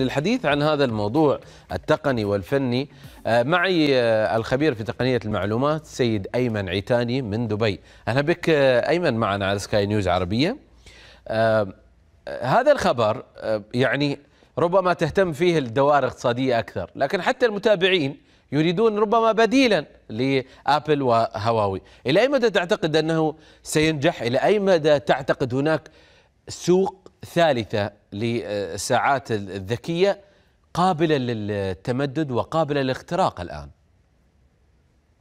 للحديث عن هذا الموضوع التقني والفني آه، معي آه، الخبير في تقنية المعلومات سيد أيمن عيتاني من دبي أهلا بك آه، أيمن معنا على سكاي نيوز عربية هذا الخبر يعني ربما تهتم فيه الدوائر الاقتصادية أكثر لكن حتى المتابعين يريدون ربما بديلا لابل وهواوي، الى اي مدى تعتقد انه سينجح؟ الى اي مدى تعتقد هناك سوق الثالثة للساعات الذكية قابلة للتمدد وقابلة للاختراق الآن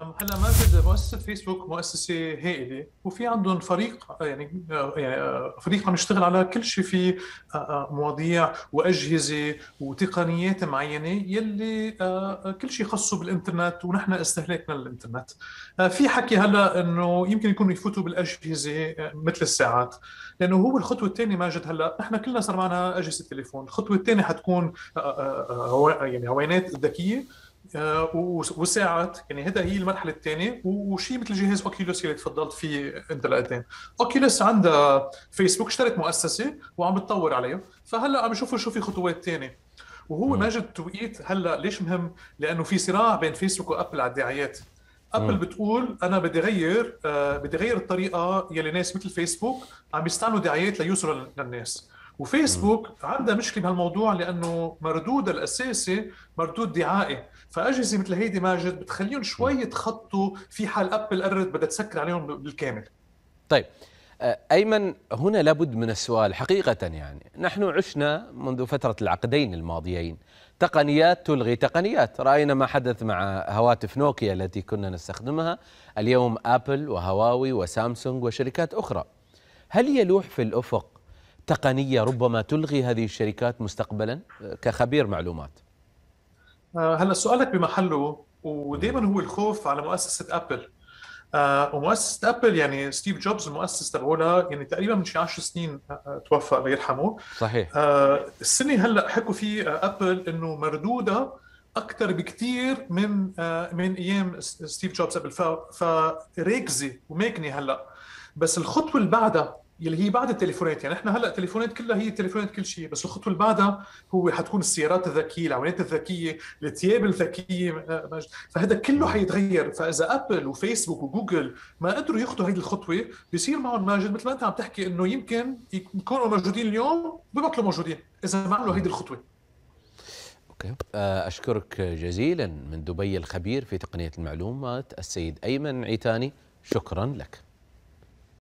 هلا ما مؤسسه فيسبوك مؤسسه هائله وفي عندهم فريق يعني يعني آه، فريق عم يشتغل على كل شيء في آه، آه، مواضيع واجهزه وتقنيات معينه يلي كل شيء خصه بالانترنت ونحن استهلاكنا للانترنت في حكي هلا انه يمكن يكونوا يفوتوا بالاجهزه مثل الساعات لانه هو الخطوه الثانيه ماجد هلا نحن كلنا صار معنا اجهزه تليفون الخطوه الثانيه حتكون يعني هوينات ذكيه آه، وساعات يعني هذا هي المرحله الثانيه وشيء مثل جهاز اوكيلوس اللي تفضلت فيه انت لقدام اوكيلوس عندها فيسبوك اشترت مؤسسه وعم بتطور عليها فهلا عم يشوفوا شو في خطوات ثانيه وهو ماجد توقيت هلا ليش مهم؟ لانه في صراع بين فيسبوك وابل على الدعايات ابل بتقول انا بدي غير آه بدي غير الطريقه يلي ناس مثل فيسبوك عم يستعملوا دعايات ليوصلوا للناس وفيسبوك عندها مشكله بهالموضوع لانه مردود الاساسي مردود دعائي فاجهزه مثل هيدي ماجد بتخليهم شوي يتخطوا في حال ابل قررت بدها تسكر عليهم بالكامل طيب ايمن هنا لابد من السؤال حقيقه يعني نحن عشنا منذ فتره العقدين الماضيين تقنيات تلغي تقنيات راينا ما حدث مع هواتف نوكيا التي كنا نستخدمها اليوم ابل وهواوي وسامسونج وشركات اخرى هل يلوح في الافق تقنيه ربما تلغي هذه الشركات مستقبلا آه، كخبير معلومات آه، هلا سؤالك بمحله ودائما هو الخوف على مؤسسه ابل آه ومؤسسه ابل يعني ستيف جوبز المؤسس تبعولها يعني تقريبا من شي 10 سنين آه، توفى الله يرحمه صحيح آه السنه هلا حكوا فيه ابل انه مردودها اكثر بكثير من آه من ايام ستيف جوبز قبل فركزي وماكني هلا بس الخطوه اللي بعدها يلي هي بعد التليفونات يعني احنا هلا التليفونات كلها هي تليفونات كل شيء بس الخطوه اللي بعدها هو حتكون السيارات الذكيه العمليات الذكيه الثياب الذكيه فهذا كله حيتغير فاذا ابل وفيسبوك وجوجل ما قدروا ياخذوا هذه الخطوه بيصير معهم ماجد مثل ما انت عم تحكي انه يمكن يكونوا موجودين اليوم ببطلوا موجودين اذا ما عملوا هذه الخطوه اوكي آه، اشكرك جزيلا من دبي الخبير في تقنيه المعلومات السيد ايمن عيتاني شكرا لك